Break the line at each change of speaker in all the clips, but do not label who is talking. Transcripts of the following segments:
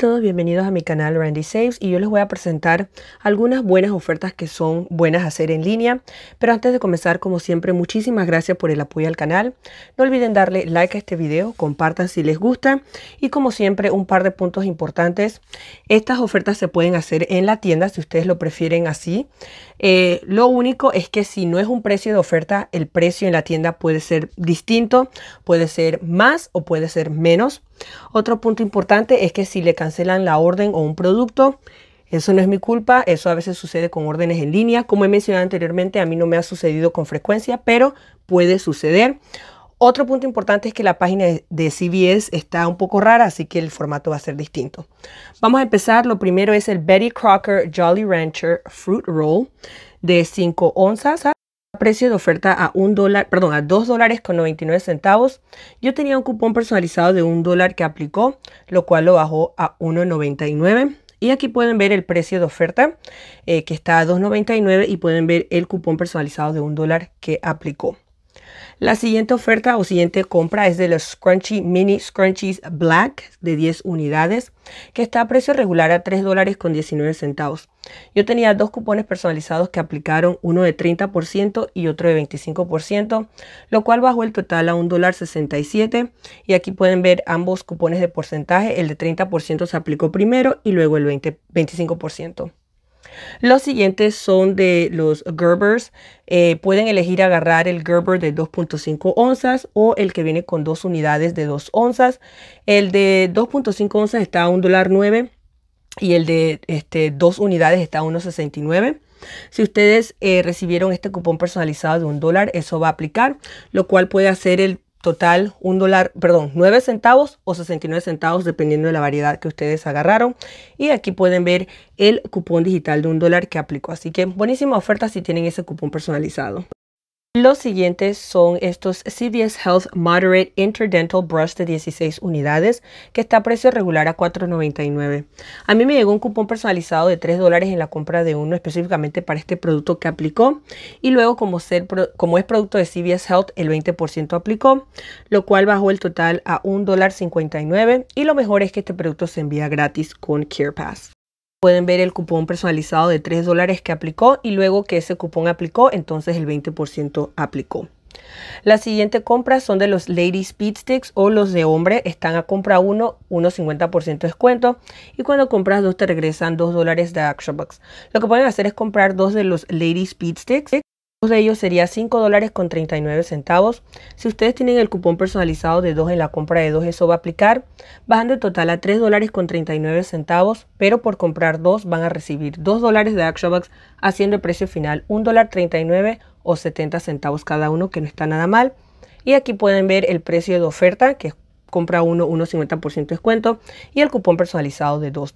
todos, bienvenidos a mi canal Randy Saves y yo les voy a presentar algunas buenas ofertas que son buenas hacer en línea. Pero antes de comenzar, como siempre, muchísimas gracias por el apoyo al canal. No olviden darle like a este video, compartan si les gusta y como siempre, un par de puntos importantes. Estas ofertas se pueden hacer en la tienda si ustedes lo prefieren así. Eh, lo único es que si no es un precio de oferta, el precio en la tienda puede ser distinto, puede ser más o puede ser menos. Otro punto importante es que si le cancelan la orden o un producto, eso no es mi culpa, eso a veces sucede con órdenes en línea. Como he mencionado anteriormente, a mí no me ha sucedido con frecuencia, pero puede suceder. Otro punto importante es que la página de CBS está un poco rara, así que el formato va a ser distinto. Vamos a empezar. Lo primero es el Betty Crocker Jolly Rancher Fruit Roll de 5 onzas precio de oferta a un dólar, perdón, a dos dólares con 99 centavos. Yo tenía un cupón personalizado de 1 dólar que aplicó, lo cual lo bajó a 1.99. Y aquí pueden ver el precio de oferta eh, que está a 2.99 y pueden ver el cupón personalizado de 1 dólar que aplicó. La siguiente oferta o siguiente compra es de los Scrunchy Mini Scrunchies Black de 10 unidades, que está a precio regular a $3.19. dólares con 19 centavos. Yo tenía dos cupones personalizados que aplicaron uno de 30% y otro de 25%, lo cual bajó el total a $1.67 y aquí pueden ver ambos cupones de porcentaje, el de 30% se aplicó primero y luego el 20, 25%. Los siguientes son de los Gerbers. Eh, pueden elegir agarrar el Gerber de 2.5 onzas o el que viene con dos unidades de 2 onzas. El de 2.5 onzas está a $1.09 y el de este, dos unidades está a 1.69. Si ustedes eh, recibieron este cupón personalizado de un dólar, eso va a aplicar, lo cual puede hacer el total un dólar, perdón, 9 centavos o 69 centavos dependiendo de la variedad que ustedes agarraron. Y aquí pueden ver el cupón digital de un dólar que aplicó. Así que buenísima oferta si tienen ese cupón personalizado. Los siguientes son estos CVS Health Moderate Interdental Brush de 16 unidades, que está a precio regular a $4.99. A mí me llegó un cupón personalizado de $3 en la compra de uno específicamente para este producto que aplicó. Y luego, como, es producto de CVS Health, el 20% aplicó, lo cual bajó el total a $1.59. Y lo mejor es que este producto se envía gratis con CarePass pueden ver el cupón personalizado de 3 dólares que aplicó y luego que ese cupón aplicó, entonces el 20% aplicó. La siguiente compra son de los Lady Speed Sticks o los de hombre. Están a compra 1, 1,50% de descuento. Y cuando compras dos te regresan 2 dólares de Action Bucks. Lo que pueden hacer es comprar dos de los Lady Speed Sticks de ellos sería $5.39 Si ustedes tienen el cupón personalizado de 2 en la compra de 2, eso va a aplicar, bajando de total a $3.39 pero por comprar 2 van a recibir 2 dólares de ActionBox, haciendo el precio final $1.39 o 70 centavos cada uno, que no está nada mal. Y aquí pueden ver el precio de oferta, que es compra 1, 1,50% descuento, y el cupón personalizado de 2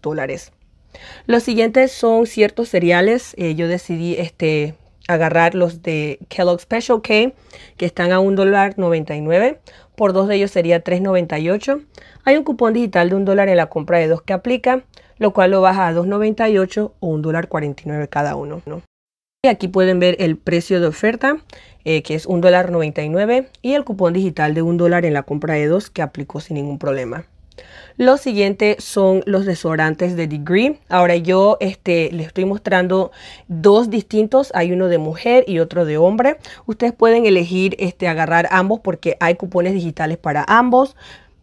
Los siguientes son ciertos cereales. Eh, yo decidí este agarrar los de Kellogg Special K, que están a $1.99. Por dos de ellos sería $3.98. Hay un cupón digital de un dólar en la compra de dos que aplica, lo cual lo baja a $2.98 o $1.49 cada uno. Y aquí pueden ver el precio de oferta, eh, que es $1.99, y el cupón digital de un dólar en la compra de dos que aplicó sin ningún problema. Lo siguiente son los desodorantes de Degree. Ahora yo este, les estoy mostrando dos distintos. Hay uno de mujer y otro de hombre. Ustedes pueden elegir este, agarrar ambos porque hay cupones digitales para ambos.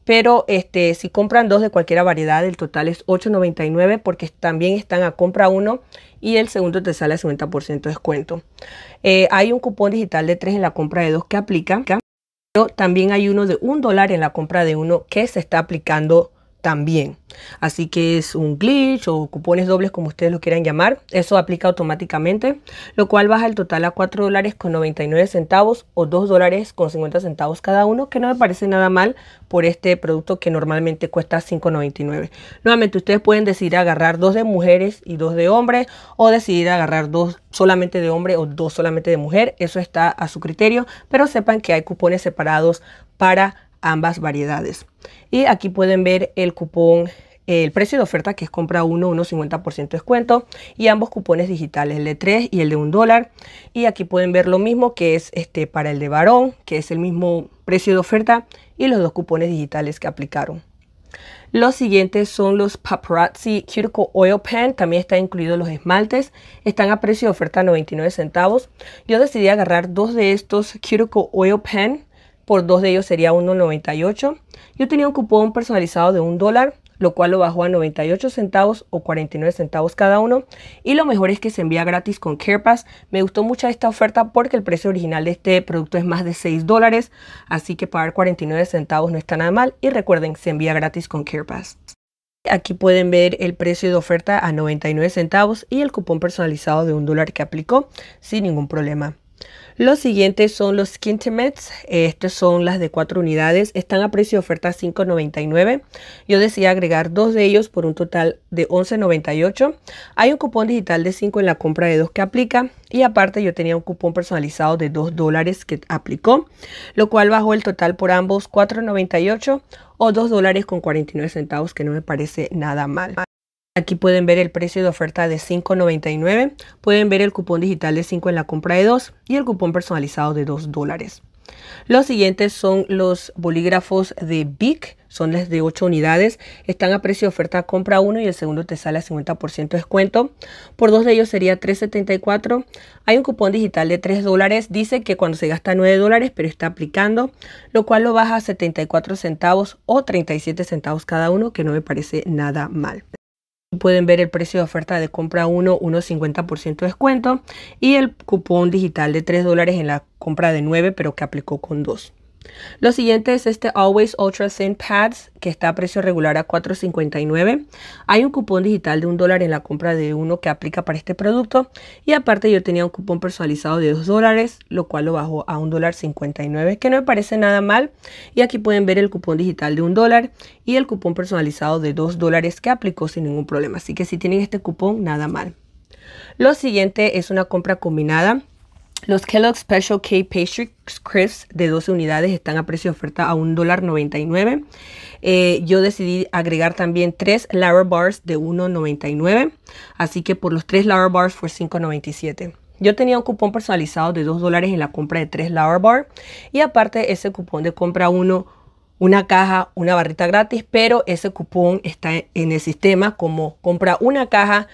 Pero este, si compran dos de cualquier variedad, el total es $8.99 porque también están a compra uno y el segundo te sale a 50% de descuento. Eh, hay un cupón digital de 3 en la compra de dos que aplica. Pero también hay uno de un dólar en la compra de uno que se está aplicando también. Así que es un glitch o cupones dobles como ustedes lo quieran llamar. Eso aplica automáticamente, lo cual baja el total a 4 dólares con 99 centavos o 2 dólares con 50 centavos cada uno, que no me parece nada mal por este producto que normalmente cuesta 5.99. Nuevamente ustedes pueden decidir agarrar dos de mujeres y dos de hombres o decidir agarrar dos solamente de hombre o dos solamente de mujer. Eso está a su criterio, pero sepan que hay cupones separados para ambas variedades. Y aquí pueden ver el cupón, el precio de oferta que es compra 1, por 50% descuento y ambos cupones digitales, el de 3 y el de un dólar. Y aquí pueden ver lo mismo que es este para el de varón, que es el mismo precio de oferta y los dos cupones digitales que aplicaron. Los siguientes son los Paparazzi Cuticle Oil Pen, también está incluido los esmaltes, están a precio de oferta 99 centavos. Yo decidí agarrar dos de estos Cuticle Oil Pen por dos de ellos sería 1,98. Yo tenía un cupón personalizado de un dólar, lo cual lo bajó a 98 centavos o 49 centavos cada uno. Y lo mejor es que se envía gratis con CarePass. Me gustó mucho esta oferta porque el precio original de este producto es más de 6 dólares, así que pagar 49 centavos no está nada mal. Y recuerden, se envía gratis con CarePass. Aquí pueden ver el precio de oferta a 99 centavos y el cupón personalizado de un dólar que aplicó sin ningún problema. Los siguientes son los Skintimates, estas son las de cuatro unidades, están a precio de oferta 5.99. Yo decidí agregar dos de ellos por un total de 11.98. Hay un cupón digital de 5 en la compra de dos que aplica y aparte yo tenía un cupón personalizado de 2 dólares que aplicó, lo cual bajó el total por ambos 4.98 o 2 dólares con 49 centavos que no me parece nada mal. Aquí pueden ver el precio de oferta de 5.99, pueden ver el cupón digital de 5 en la compra de 2 y el cupón personalizado de 2 dólares. Los siguientes son los bolígrafos de BIC, son las de 8 unidades, están a precio de oferta compra 1 y el segundo te sale a 50% descuento. Por dos de ellos sería 3.74. Hay un cupón digital de 3 dólares, dice que cuando se gasta 9 dólares, pero está aplicando, lo cual lo baja a 74 centavos o 37 centavos cada uno, que no me parece nada mal. Pueden ver el precio de oferta de compra 1, 1,50% de descuento y el cupón digital de 3 dólares en la compra de 9, pero que aplicó con 2. Lo siguiente es este Always Ultra Thin Pads que está a precio regular a $4.59. Hay un cupón digital de un dólar en la compra de uno que aplica para este producto y aparte yo tenía un cupón personalizado de 2 dólares, lo cual lo bajó a $1.59 que no me parece nada mal. Y aquí pueden ver el cupón digital de un dólar y el cupón personalizado de 2 dólares que aplicó sin ningún problema. Así que si tienen este cupón, nada mal. Lo siguiente es una compra combinada. Los Kellogg Special K Pastry Crisps de 12 unidades están a precio de oferta a $1.99. Eh, yo decidí agregar también 3 Lara Bars de 1.99. Así que por los 3 Lara Bars fue 5.97. Yo tenía un cupón personalizado de 2 en la compra de 3 Lara Bars. Y aparte ese cupón de compra 1, una caja, una barrita gratis. Pero ese cupón está en el sistema como compra una caja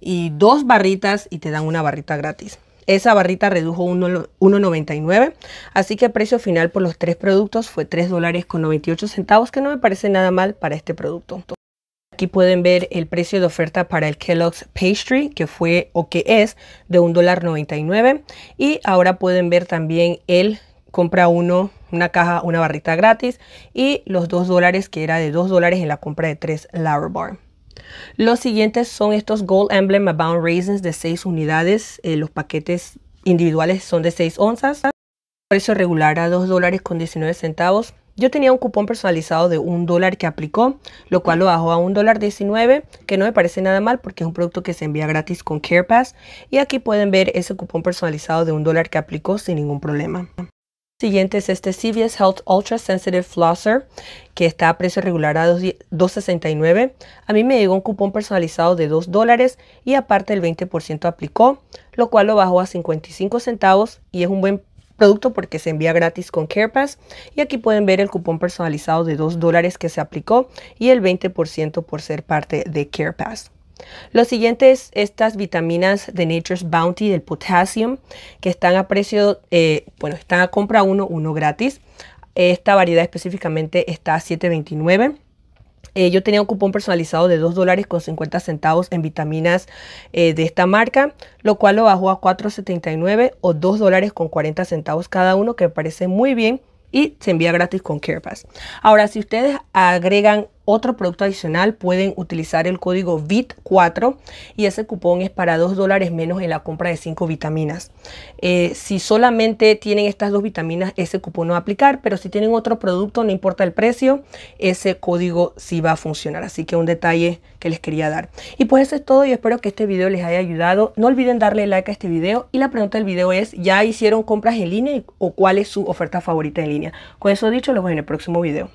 y dos barritas y te dan una barrita gratis. Esa barrita redujo 1.99, así que el precio final por los tres productos fue 3 dólares con 98 centavos, que no me parece nada mal para este producto. Aquí pueden ver el precio de oferta para el Kellogg's Pastry, que fue o que es de $1.99. Y ahora pueden ver también el compra uno, una caja, una barrita gratis y los 2 dólares que era de 2 dólares en la compra de 3 Bar. Los siguientes son estos Gold Emblem Abound Raisins de 6 unidades. Eh, los paquetes individuales son de 6 onzas. Precio regular a $2.19, dólares con 19 centavos. Yo tenía un cupón personalizado de $1 dólar que aplicó, lo cual lo bajó a $1.19, que no me parece nada mal porque es un producto que se envía gratis con CarePass. Y aquí pueden ver ese cupón personalizado de $1 dólar que aplicó sin ningún problema siguiente es este CVS Health Ultra Sensitive Flosser, que está a precio regular a 2.69. A mí me llegó un cupón personalizado de 2 y aparte el 20% aplicó, lo cual lo bajó a 55 centavos y es un buen producto porque se envía gratis con CarePass y aquí pueden ver el cupón personalizado de 2 que se aplicó y el 20% por ser parte de CarePass. Lo siguiente es estas vitaminas de Nature's Bounty del potassium que están a precio, eh, bueno, están a compra uno, uno gratis. Esta variedad específicamente está a 7.29. Eh, yo tenía un cupón personalizado de 2 dólares con 50 centavos en vitaminas eh, de esta marca, lo cual lo bajó a 4.79 o $2.40 dólares con 40 centavos cada uno, que me parece muy bien y se envía gratis con CarePass. Ahora, si ustedes agregan otro producto adicional, pueden utilizar el código VIT4 y ese cupón es para 2 dólares menos en la compra de 5 vitaminas. Eh, si solamente tienen estas dos vitaminas, ese cupón no va a aplicar, pero si tienen otro producto, no importa el precio, ese código sí va a funcionar. Así que un detalle que les quería dar. Y pues eso es todo, y espero que este video les haya ayudado. No olviden darle like a este video y la pregunta del video es, ¿ya hicieron compras en línea o cuál es su oferta favorita en línea? Con eso dicho, los veo en el próximo video.